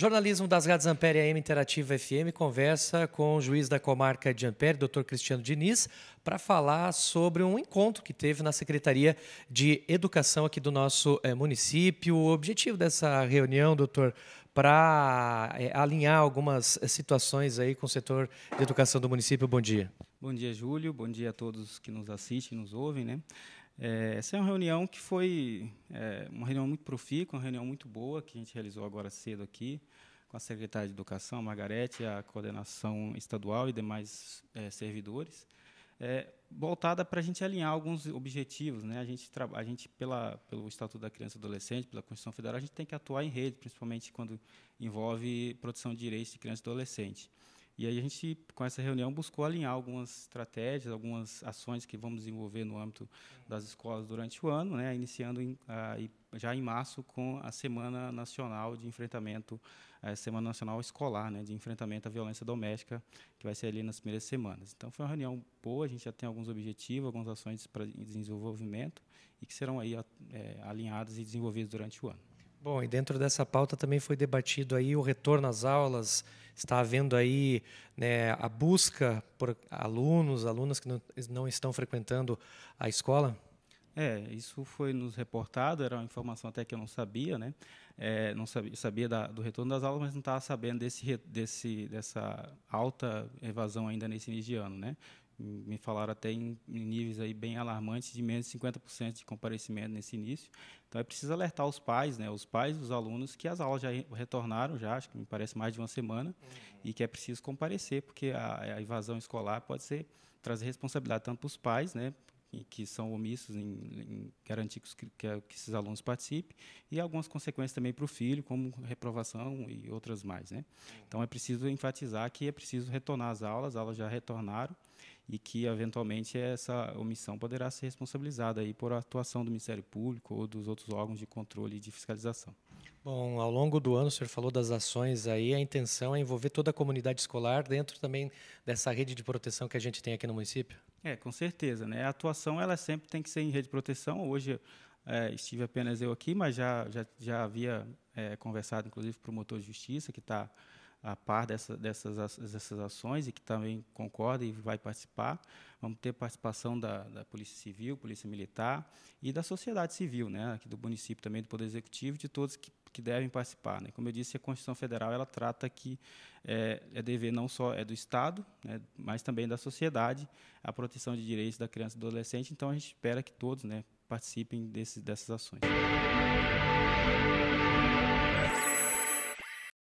Jornalismo das Rádios Ampere AM Interativa FM conversa com o juiz da comarca de Ampere, Dr. Cristiano Diniz, para falar sobre um encontro que teve na Secretaria de Educação aqui do nosso é, município. O objetivo dessa reunião, doutor, para é, eh, alinhar algumas eh, situações aí com o setor de educação do município. Bom dia. Bom dia, Júlio. Bom dia a todos que nos assistem, nos ouvem, né? É, essa é uma reunião que foi é, uma reunião muito profícua, uma reunião muito boa, que a gente realizou agora cedo aqui, com a secretária de Educação, a Margarete, a coordenação estadual e demais é, servidores, é, voltada para a gente alinhar alguns objetivos. Né? A gente, a gente pela, pelo Estatuto da Criança e Adolescente, pela Constituição Federal, a gente tem que atuar em rede, principalmente quando envolve proteção de direitos de criança e adolescente. E aí a gente, com essa reunião, buscou alinhar algumas estratégias, algumas ações que vamos desenvolver no âmbito das escolas durante o ano, né, iniciando em, já em março com a Semana Nacional de Enfrentamento, a eh, Semana Nacional Escolar, né, de Enfrentamento à Violência Doméstica, que vai ser ali nas primeiras semanas. Então foi uma reunião boa, a gente já tem alguns objetivos, algumas ações para desenvolvimento e que serão aí é, alinhadas e desenvolvidas durante o ano. Bom, e dentro dessa pauta também foi debatido aí o retorno às aulas, está havendo aí né, a busca por alunos, alunas que não, não estão frequentando a escola? É, isso foi nos reportado, era uma informação até que eu não sabia, né? É, não sabia, sabia da, do retorno das aulas, mas não estava sabendo desse, desse, dessa alta evasão ainda nesse início de ano, né? me falaram até em, níveis aí bem alarmantes de menos de 50% de comparecimento nesse início. Então é preciso alertar os pais, né, os pais dos alunos que as aulas já retornaram já, acho que me parece mais de uma semana, uhum. e que é preciso comparecer, porque a, a escolar pode ser trazer responsabilidade tanto para os pais, né, que são omissos em, em garantir que, que, que, esses alunos participem, e algumas consequências também para o filho, como reprovação e outras mais. Né? Uhum. Então, é preciso enfatizar que é preciso retornar às aulas, as aulas já retornaram, e que eventualmente essa omissão poderá ser responsabilizada aí por atuação do Ministério Público ou dos outros órgãos de controle e de fiscalização. Bom, ao longo do ano o senhor falou das ações aí, a intenção é envolver toda a comunidade escolar dentro também dessa rede de proteção que a gente tem aqui no município? É, com certeza, né? A atuação ela sempre tem que ser em rede de proteção. Hoje é, estive apenas eu aqui, mas já já, já havia é, conversado inclusive com o promotor de justiça que está a par dessa, dessas, dessas ações e que também concorda e vai participar. Vamos ter participação da, da Polícia Civil, Polícia Militar e da sociedade civil, né, aqui do município também, do Poder Executivo, de todos que, que devem participar. Né. Como eu disse, a Constituição Federal ela trata que é, é dever não só é do Estado, né, mas também da sociedade a proteção de direitos da criança e do adolescente. Então a gente espera que todos né, participem desse, dessas ações.